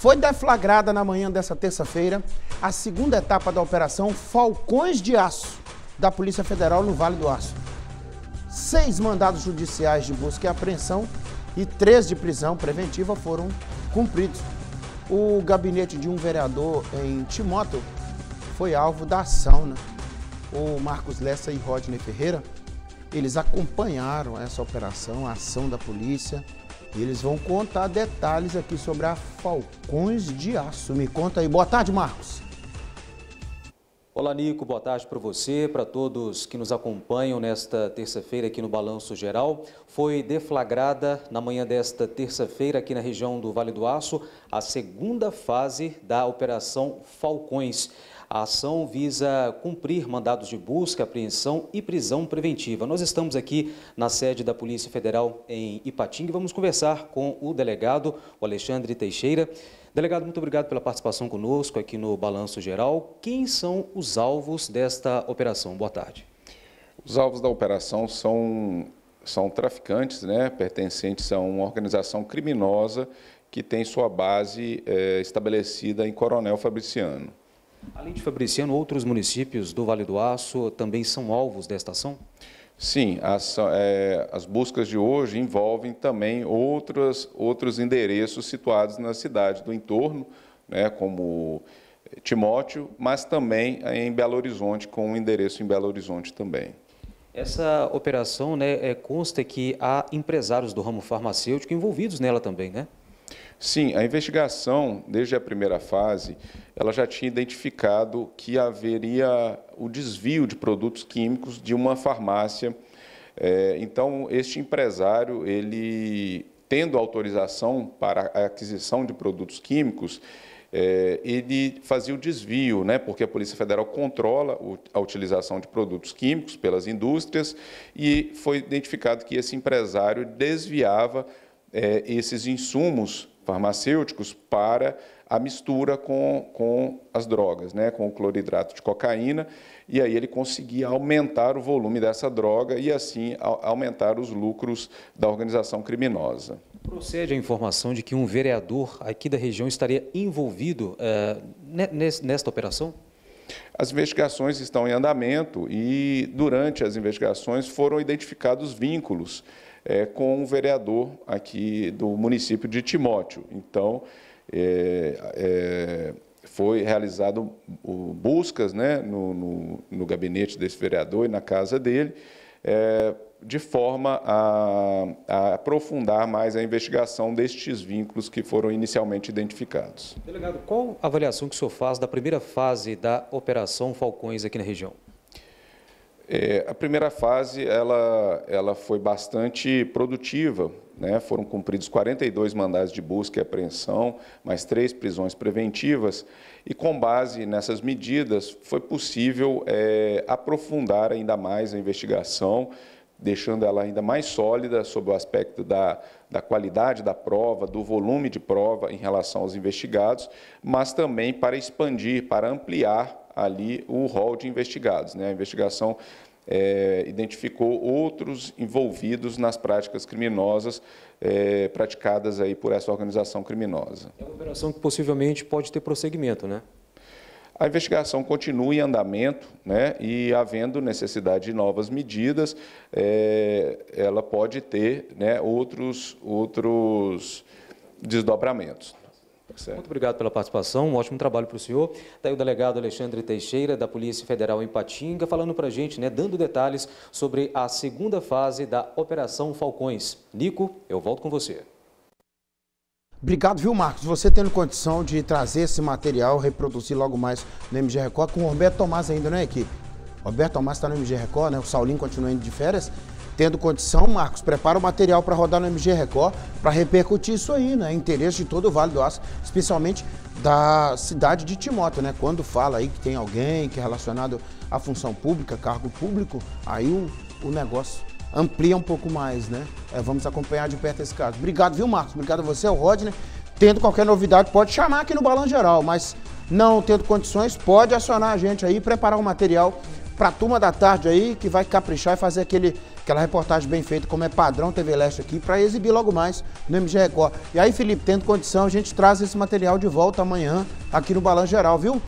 Foi deflagrada na manhã dessa terça-feira a segunda etapa da operação Falcões de Aço da Polícia Federal no Vale do Aço. Seis mandados judiciais de busca e apreensão e três de prisão preventiva foram cumpridos. O gabinete de um vereador em Timóteo foi alvo da ação. Né? O Marcos Lessa e Rodney Ferreira, eles acompanharam essa operação, a ação da polícia, e eles vão contar detalhes aqui sobre a Falcões de Aço. Me conta aí. Boa tarde, Marcos. Olá, Nico. Boa tarde para você, para todos que nos acompanham nesta terça-feira aqui no Balanço Geral. Foi deflagrada na manhã desta terça-feira aqui na região do Vale do Aço a segunda fase da Operação Falcões. A ação visa cumprir mandados de busca, apreensão e prisão preventiva. Nós estamos aqui na sede da Polícia Federal em Ipatinga e vamos conversar com o delegado, o Alexandre Teixeira. Delegado, muito obrigado pela participação conosco aqui no Balanço Geral. Quem são os alvos desta operação? Boa tarde. Os alvos da operação são, são traficantes, né, pertencentes a uma organização criminosa que tem sua base é, estabelecida em Coronel Fabriciano. Além de Fabriciano, outros municípios do Vale do Aço também são alvos desta ação? Sim, as, é, as buscas de hoje envolvem também outros, outros endereços situados na cidade do entorno, né, como eh, Timóteo, mas também eh, em Belo Horizonte, com um endereço em Belo Horizonte também. Essa operação né, é, consta que há empresários do ramo farmacêutico envolvidos nela também, né? Sim, a investigação, desde a primeira fase, ela já tinha identificado que haveria o desvio de produtos químicos de uma farmácia. É, então, este empresário, ele tendo autorização para a aquisição de produtos químicos, é, ele fazia o desvio, né? porque a Polícia Federal controla a utilização de produtos químicos pelas indústrias e foi identificado que esse empresário desviava é, esses insumos farmacêuticos para a mistura com, com as drogas, né, com o cloridrato de cocaína, e aí ele conseguia aumentar o volume dessa droga e, assim, a, aumentar os lucros da organização criminosa. Procede a informação de que um vereador aqui da região estaria envolvido é, nesta operação? As investigações estão em andamento e, durante as investigações, foram identificados vínculos é, com um vereador aqui do município de Timóteo. Então, é, é, foi realizado buscas né, no, no, no, gabinete desse vereador e na casa dele, é, de forma a, a, aprofundar mais a investigação destes vínculos que foram inicialmente identificados. Delegado, qual a avaliação que o senhor faz da primeira fase da Operação Falcões aqui na região? É, a primeira fase ela, ela foi bastante produtiva. Né? Foram cumpridos 42 mandados de busca e apreensão, mais três prisões preventivas. E com base nessas medidas, foi possível é, aprofundar ainda mais a investigação, deixando ela ainda mais sólida sob o aspecto da, da qualidade da prova, do volume de prova em relação aos investigados, mas também para expandir, para ampliar ali o rol de investigados. Né? A investigação é, identificou outros envolvidos nas práticas criminosas é, praticadas aí por essa organização criminosa. É uma operação que possivelmente pode ter prosseguimento, né? A investigação continua em andamento né, e, havendo necessidade de novas medidas, é, ela pode ter né, outros, outros desdobramentos. Tá certo. Muito obrigado pela participação, um ótimo trabalho para o senhor. Daí tá o delegado Alexandre Teixeira, da Polícia Federal em Patinga, falando para a gente, né, dando detalhes sobre a segunda fase da Operação Falcões. Nico, eu volto com você. Obrigado, viu, Marcos? Você tendo condição de trazer esse material, reproduzir logo mais no MG Record, com o Roberto Tomás ainda, né, equipe? Roberto Tomás está no MG Record, né? O Saulinho continua indo de férias. Tendo condição, Marcos, prepara o material para rodar no MG Record para repercutir isso aí, né? Interesse de todo o Vale do Aço, especialmente da cidade de Timóteo, né? Quando fala aí que tem alguém que é relacionado à função pública, cargo público, aí o, o negócio amplia um pouco mais, né? É, vamos acompanhar de perto esse caso. Obrigado, viu, Marcos? Obrigado a você, ao Rodney. Tendo qualquer novidade, pode chamar aqui no Balão Geral, mas não tendo condições, pode acionar a gente aí e preparar o um material para a turma da tarde aí, que vai caprichar e fazer aquele aquela reportagem bem feita, como é padrão TV Leste aqui, para exibir logo mais no MG Record. E aí, Felipe, tendo condição, a gente traz esse material de volta amanhã aqui no Balanço Geral, viu?